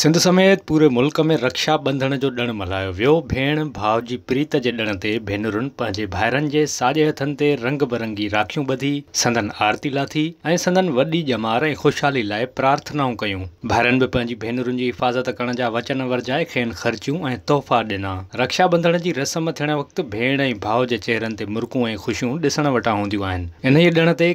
सिंध समेत पूरे मुल्क में रक्षाबंधन ॿंधण जो ॾिणु मल्हायो वियो भेण भाउ जी प्रीत के ण ते भेनरुनि पंहिंजे भाइरनि जे साॼे हथनि ते रंग बिरंगी राखियूं बधी संदन आरती लाथी ऐं संदन वॾी जमार ऐं ख़ुशहाली लाइ प्रार्थनाऊं कयूं भाइरनि बि पंहिंजी भेनरुनि जी हिफ़ाज़त करण जा वचन वरजाए खेनि खर्चू ए तोहफ़ा दिना रक्षाबंधन की रस्म थे वक्त भेण ऐं भाउ जे चेहरनि ते मुरकूं ऐं ख़ुशियूं ॾिसण वटां हूंदियूं इन ई ॾिण ते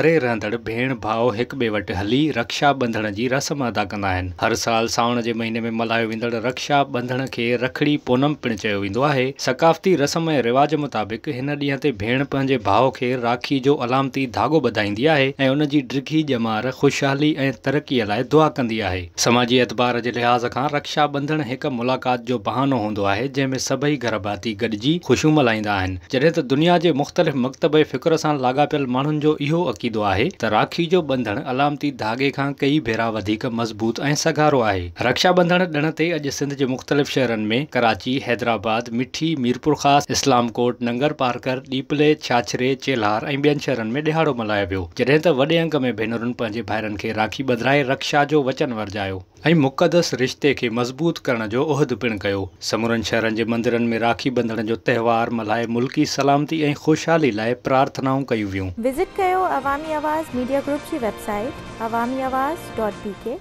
परे रहंदड़ भेण भाव एक बे वटि हली रक्षा ॿंधण रस्म अदा कंदा हर साल सावण जे महीने में मल्हायो वेंदड़ रक्षा बंधन खे रखड़ी पौनम पिणु चयो वेंदो आहे सकाफ़ती रस्म ऐं रिवाज मुताबिक़ हिन ॾींहं ते भेण पंहिंजे भाउ खे राखी जो अलामती धाॻो वधाईंदी आहे ऐं उन जी डृी ॼमार ख़ुशहाली ऐं तरक़ीअ लाइ दुआ कंदी आहे समाजी अतबार जे लिहाज़ खां रक्षा बंधन हिकु मुलाक़ात जो बहानो हूंदो आहे जंहिं में सभेई घर भाती गॾिजी ख़ुशियूं मल्हाईंदा आहिनि जॾहिं त दुनिया जे मुख़्तलिफ़ मकतब फ़िक्र सां लाॻापियल माण्हुनि जो इहो अक़ीदो आहे त राखी जो बंधण अलामती धागे खां कई भेरा वधीक मज़बूत ऐं सघारो आहे रक्षाबंधन बंधण ॾिण ते अॼु सिंध जे मुख़्तलिफ़ शहरनि में कराची हैदराबाद मिठी मीरपुर ख़ासि इस्लामकोट नंगर पार्कर डीपले छाछरे चेलार ऐं ॿियनि शहरनि में ॾिहाड़ो मल्हायो वियो जॾहिं त वॾे अंग में भेनरुनि पंहिंजे भाइरनि खे राखी ॿधराए रक्षा जो वचन वरिजायो ऐं मुक़दस रिश्ते खे मज़बूत करण जो उहिद पिणु कयो समूरनि शहरनि जे मंदरनि में राखी ॿंधण जो त्योहारु मल्हाए मुल्की सलामती ऐं ख़ुशहाली लाइ प्रार्थनाऊं कयूं वयूं